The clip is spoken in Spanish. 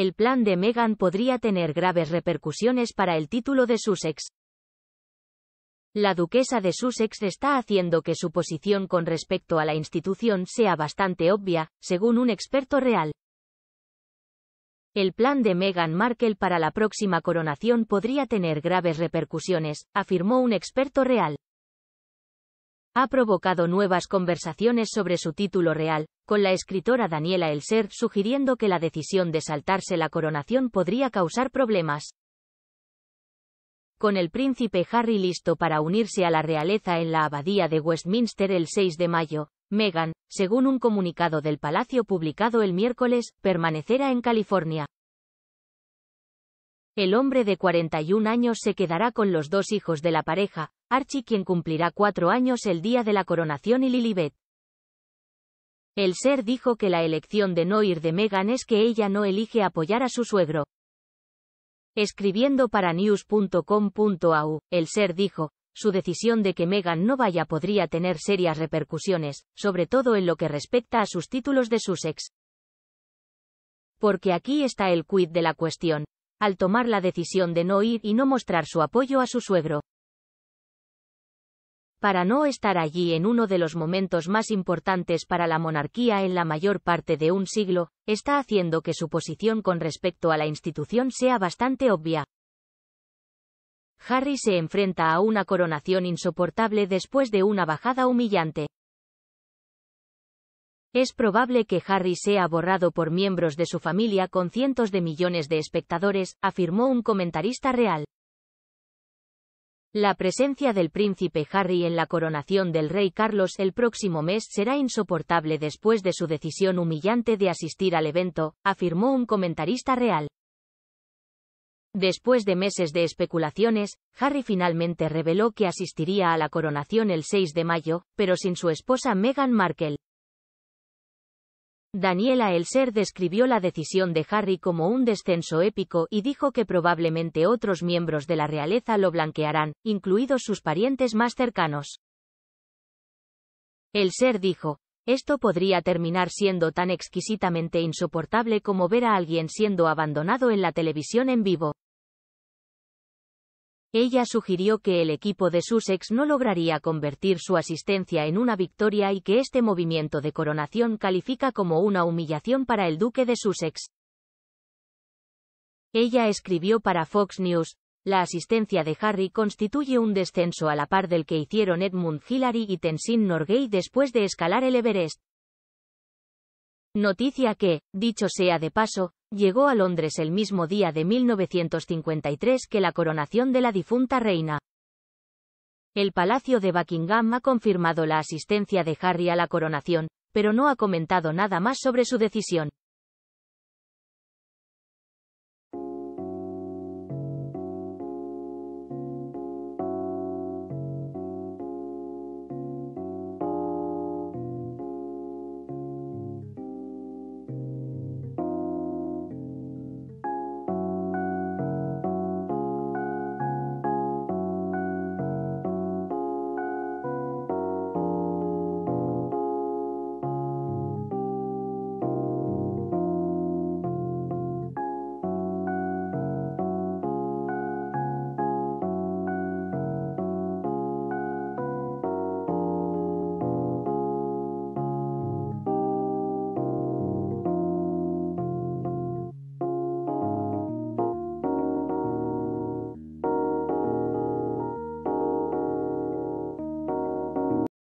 El plan de Meghan podría tener graves repercusiones para el título de Sussex. La duquesa de Sussex está haciendo que su posición con respecto a la institución sea bastante obvia, según un experto real. El plan de Meghan Markle para la próxima coronación podría tener graves repercusiones, afirmó un experto real ha provocado nuevas conversaciones sobre su título real, con la escritora Daniela Elser sugiriendo que la decisión de saltarse la coronación podría causar problemas. Con el príncipe Harry listo para unirse a la realeza en la abadía de Westminster el 6 de mayo, Meghan, según un comunicado del palacio publicado el miércoles, permanecerá en California. El hombre de 41 años se quedará con los dos hijos de la pareja, Archie quien cumplirá cuatro años el día de la coronación y Lilibet. El ser dijo que la elección de no ir de Megan es que ella no elige apoyar a su suegro. Escribiendo para news.com.au, el ser dijo, su decisión de que Megan no vaya podría tener serias repercusiones, sobre todo en lo que respecta a sus títulos de Sussex. Porque aquí está el quid de la cuestión. Al tomar la decisión de no ir y no mostrar su apoyo a su suegro, para no estar allí en uno de los momentos más importantes para la monarquía en la mayor parte de un siglo, está haciendo que su posición con respecto a la institución sea bastante obvia. Harry se enfrenta a una coronación insoportable después de una bajada humillante. Es probable que Harry sea borrado por miembros de su familia con cientos de millones de espectadores, afirmó un comentarista real. La presencia del príncipe Harry en la coronación del rey Carlos el próximo mes será insoportable después de su decisión humillante de asistir al evento, afirmó un comentarista real. Después de meses de especulaciones, Harry finalmente reveló que asistiría a la coronación el 6 de mayo, pero sin su esposa Meghan Markle. Daniela Elser describió la decisión de Harry como un descenso épico y dijo que probablemente otros miembros de la realeza lo blanquearán, incluidos sus parientes más cercanos. Elser dijo, esto podría terminar siendo tan exquisitamente insoportable como ver a alguien siendo abandonado en la televisión en vivo. Ella sugirió que el equipo de Sussex no lograría convertir su asistencia en una victoria y que este movimiento de coronación califica como una humillación para el duque de Sussex. Ella escribió para Fox News, la asistencia de Harry constituye un descenso a la par del que hicieron Edmund Hillary y Tenzin Norgay después de escalar el Everest. Noticia que, dicho sea de paso, llegó a Londres el mismo día de 1953 que la coronación de la difunta reina. El Palacio de Buckingham ha confirmado la asistencia de Harry a la coronación, pero no ha comentado nada más sobre su decisión.